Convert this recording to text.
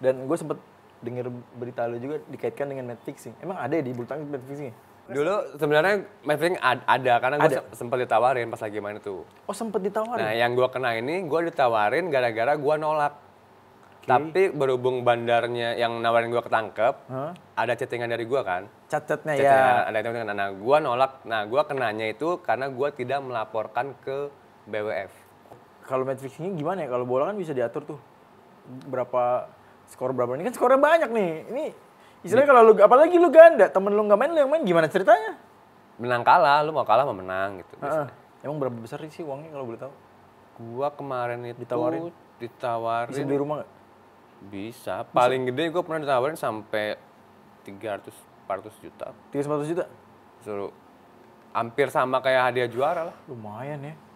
Dan gue sempet denger berita lu juga dikaitkan dengan match fixing. Emang ada ya di bulu tangkis match fixing Dulu sebenarnya fixing ad, ada karena gue sempet ditawarin pas lagi main itu. Oh sempet ditawarin? Nah yang gue kena ini gue ditawarin gara-gara gue nolak. Okay. Tapi berhubung bandarnya yang nawarin gue ketangkep, huh? ada chattingan dari gue kan. chat-chatnya ya. Ada chattingan. Nah gue nolak. Nah gue kenanya itu karena gue tidak melaporkan ke BWF. Kalau match fixingnya gimana ya? Kalau bola kan bisa diatur tuh berapa skor berapa ini kan skornya banyak nih ini istilahnya kalau lu apalagi lu ganda temen lu nggak main lu yang main gimana ceritanya menang kalah lu mau kalah mau menang gitu uh, emang berapa besar sih uangnya kalau boleh tahu gua kemarin itu ditawarin ditawarin bisa di rumah gak? bisa paling bisa. gede gua pernah ditawarin sampai tiga ratus, empat ratus juta Tiga ratus juta suruh hampir sama kayak hadiah juara lah lumayan ya